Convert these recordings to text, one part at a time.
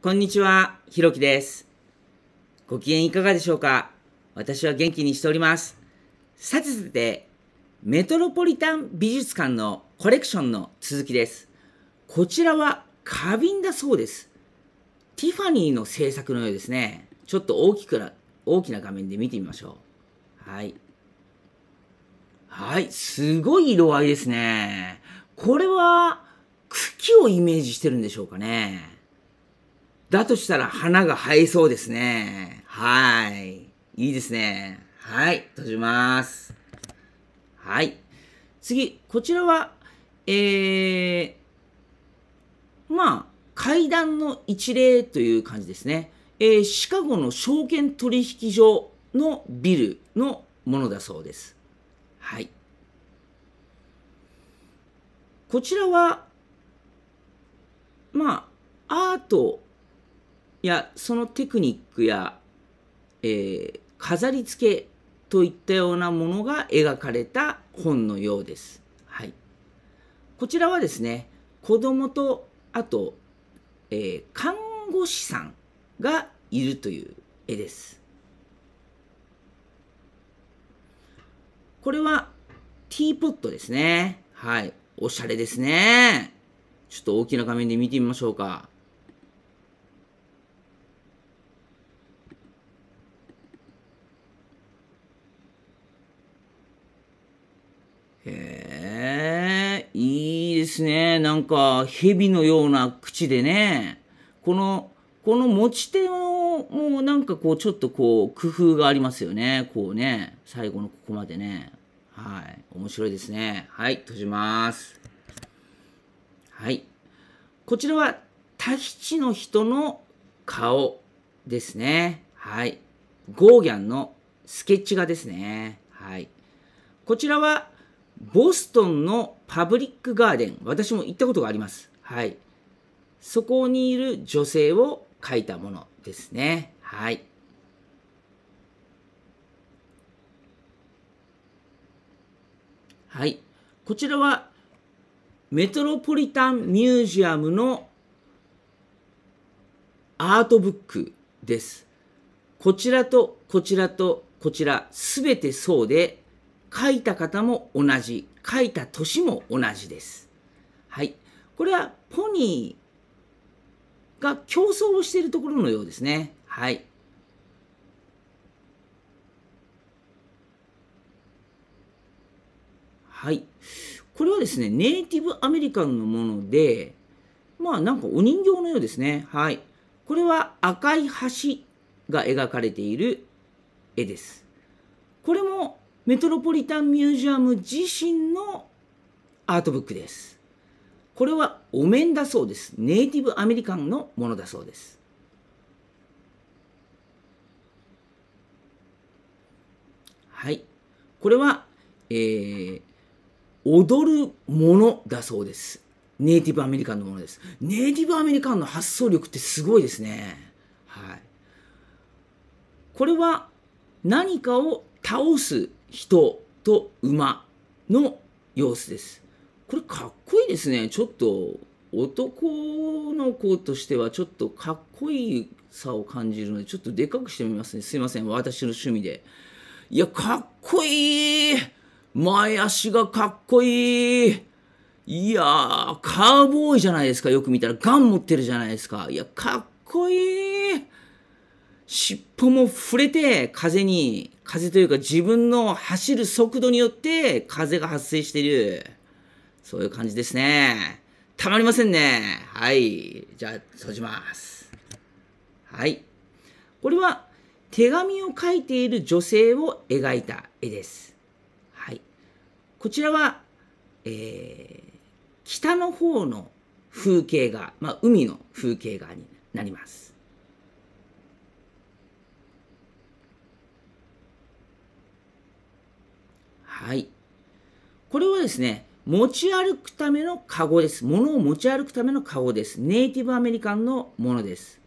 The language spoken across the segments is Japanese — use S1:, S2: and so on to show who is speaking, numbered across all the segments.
S1: こんにちは、ひろきです。ご機嫌いかがでしょうか私は元気にしております。さてさて、メトロポリタン美術館のコレクションの続きです。こちらは花瓶だそうです。ティファニーの制作のようですね。ちょっと大きくな、大きな画面で見てみましょう。はい。はい、すごい色合いですね。これは茎をイメージしてるんでしょうかね。だとしたら花が生えそうですね。はい。いいですね。はい。閉じます。はい。次、こちらは、えー、まあ、階段の一例という感じですね。えー、シカゴの証券取引所のビルのものだそうです。はい。こちらは、まあ、アートいやそのテクニックや、えー、飾り付けといったようなものが描かれた本のようです。はい、こちらはですね子供とあと、えー、看護師さんがいるという絵です。これはティーポットですね。はい。おしゃれですね。ちょっと大きな画面で見てみましょうか。へえ、いいですね。なんか、蛇のような口でね。この、この持ち手も、もうなんかこう、ちょっとこう、工夫がありますよね。こうね、最後のここまでね。はい。面白いですね。はい、閉じます。はい。こちらは、タヒチの人の顔ですね。はい。ゴーギャンのスケッチ画ですね。はい。こちらは、ボストンのパブリックガーデン、私も行ったことがあります。はい。そこにいる女性を描いたものですね。はい。はい。こちらはメトロポリタンミュージアムのアートブックです。こちらとこちらとこちらすべてそうで書いた方も同じ、書いた年も同じです。はい。これはポニーが競争をしているところのようですね。はい。はい。これはですね、ネイティブアメリカンのもので、まあなんかお人形のようですね。はい。これは赤い橋が描かれている絵です。これもメトロポリタンミュージアム自身のアートブックです。これはお面だそうです。ネイティブアメリカンのものだそうです。はい。これは、えー、踊るものだそうです。ネイティブアメリカンのものです。ネイティブアメリカンの発想力ってすごいですね。はい。これは何かを倒す人と馬の様子です。これかっこいいですね。ちょっと男の子としてはちょっとかっこいいさを感じるので、ちょっとでかくしてみますね。すいません。私の趣味で。いや、かっこいい前足がかっこいいいやー、カーボーイじゃないですか。よく見たらガン持ってるじゃないですか。いや、かっこいい尻尾も触れて風に、風というか自分の走る速度によって風が発生している。そういう感じですね。たまりませんね。はい。じゃあ、閉じます。はい。これは、手紙を書いている女性を描いた絵です。はい。こちらは、えー、北の方の風景が、まあ、海の風景画になります。はい。これはですね、持ち歩くためのカゴです。物を持ち歩くためのカゴです。ネイティブアメリカンのものです。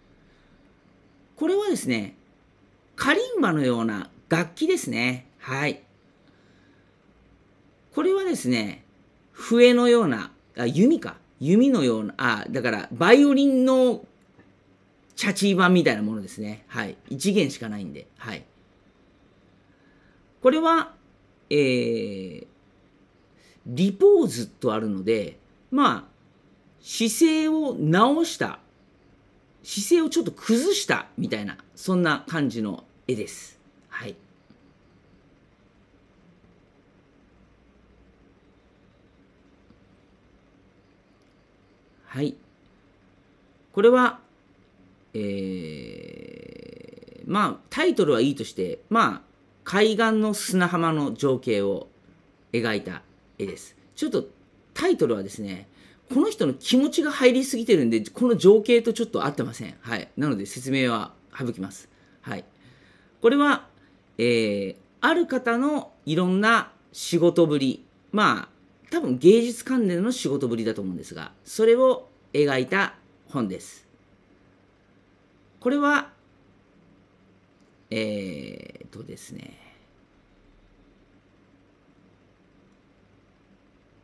S1: これはですね、カリンバのような楽器ですね。はい。これはですね、笛のような、あ、弓か。弓のような、あ、だから、バイオリンのチャチー版みたいなものですね。はい。一弦しかないんで。はい。これは、えー、リポーズとあるので、まあ、姿勢を直した、姿勢をちょっと崩したみたいな、そんな感じの絵です。はい。はい。これは、えー、まあ、タイトルはいいとして、まあ、海岸の砂浜の情景を描いた絵です。ちょっとタイトルはですね、この人の気持ちが入りすぎてるんで、この情景とちょっと合ってません。はい。なので説明は省きます。はい。これは、えー、ある方のいろんな仕事ぶり、まあ、多分芸術関連の仕事ぶりだと思うんですが、それを描いた本です。これはえー、っとですね、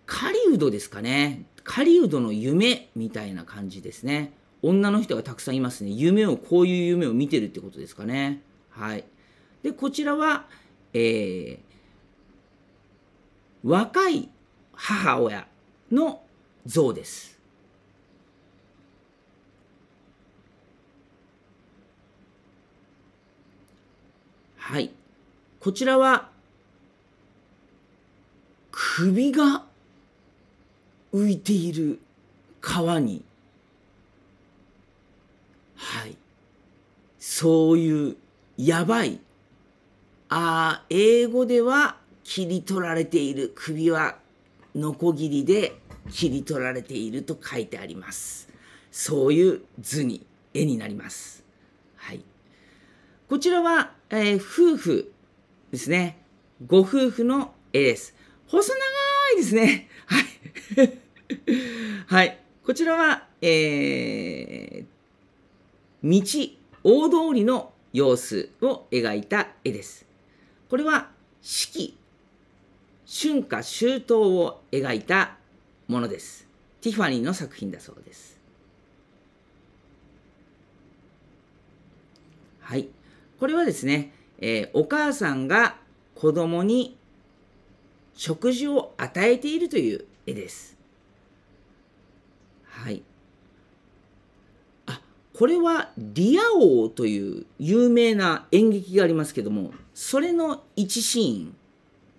S1: 狩人ですかね。狩人の夢みたいな感じですね。女の人がたくさんいますね。夢を、こういう夢を見てるってことですかね。はい。で、こちらは、えー、若い母親の像です。はい。こちらは、首が浮いている川に、はい。そういうやばい、ああ、英語では切り取られている首はノコギリで切り取られていると書いてあります。そういう図に、絵になります。こちらは、えー、夫婦ですね。ご夫婦の絵です。細長いですね。はい。はい。こちらは、えー、道、大通りの様子を描いた絵です。これは四季、春夏秋冬を描いたものです。ティファニーの作品だそうです。はい。これはですね、えー、お母さんが子供に食事を与えているという絵です。はい。あ、これはリア王という有名な演劇がありますけども、それの一シーン、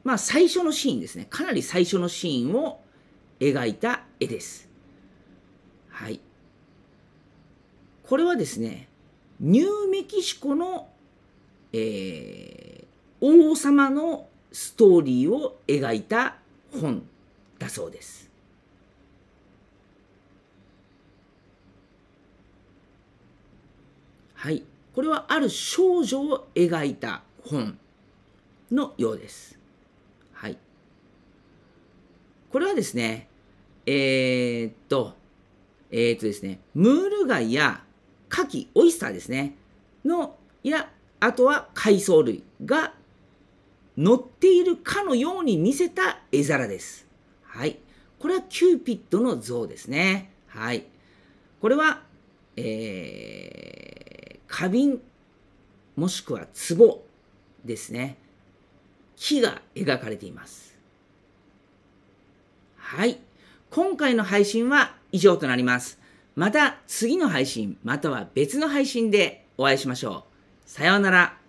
S1: まあ最初のシーンですね。かなり最初のシーンを描いた絵です。はい。これはですね、ニューメキシコのえー、王様のストーリーを描いた本だそうです。はい、これはある少女を描いた本のようです。はい、これはですね、えー、っと、えー、っとですね、ムール貝や牡蠣、オイスターですね、の、いや、あとは海藻類が乗っているかのように見せた絵皿です。はい。これはキューピッドの像ですね。はい。これは、えー、花瓶もしくは壺ですね。木が描かれています。はい。今回の配信は以上となります。また次の配信、または別の配信でお会いしましょう。さようなら。